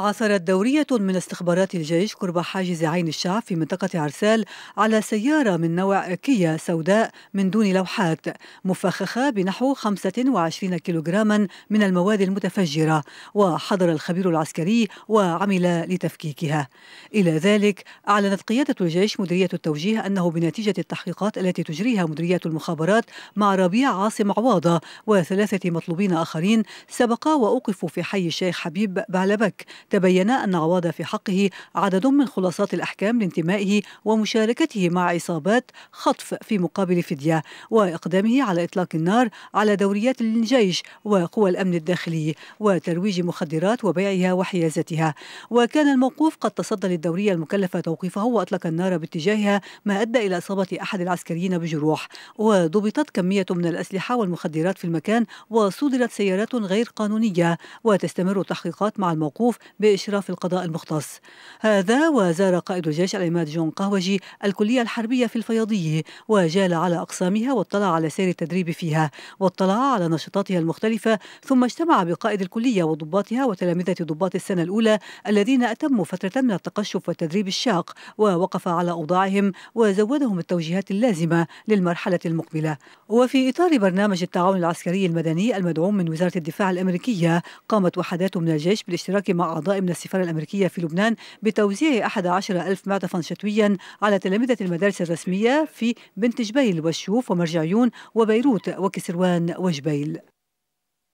عثرت دورية من استخبارات الجيش قرب حاجز عين الشعب في منطقة عرسال على سيارة من نوع كيا سوداء من دون لوحات مفخخة بنحو 25 كيلوغراما من المواد المتفجرة وحضر الخبير العسكري وعمل لتفكيكها إلى ذلك أعلنت قيادة الجيش مديرية التوجيه أنه بنتيجة التحقيقات التي تجريها مديرية المخابرات مع ربيع عاصم عواضة وثلاثة مطلوبين آخرين سبق وأوقفوا في حي الشيخ حبيب بعلبك تبين أن عوض في حقه عدد من خلاصات الأحكام لانتمائه ومشاركته مع إصابات خطف في مقابل فدية وإقدامه على إطلاق النار على دوريات الجيش وقوى الأمن الداخلي وترويج مخدرات وبيعها وحيازتها وكان الموقوف قد تصدى للدورية المكلفة توقيفه وأطلق النار باتجاهها ما أدى إلى إصابة أحد العسكريين بجروح وضبطت كمية من الأسلحة والمخدرات في المكان وصدرت سيارات غير قانونية وتستمر التحقيقات مع الموقوف بإشراف القضاء المختص هذا وزار قائد الجيش العماد جون قهوجي الكلية الحربية في الفيضية وجال على أقسامها واطلع على سير التدريب فيها واطلع على نشاطاتها المختلفة ثم اجتمع بقائد الكلية وضباطها وتلامذة ضباط السنة الأولى الذين أتموا فترة من التقشف والتدريب الشاق ووقف على أوضاعهم وزودهم التوجيهات اللازمة للمرحلة المقبلة وفي إطار برنامج التعاون العسكري المدني المدعوم من وزارة الدفاع الأمريكية قامت وحدات من الجيش بالاشتراك مع القضاء من السفارة الأمريكية في لبنان بتوزيع 11 ألف معطفا شتويا على تلامذة المدارس الرسمية في بنت جبيل والشوف ومرجعيون وبيروت وكسروان وجبيل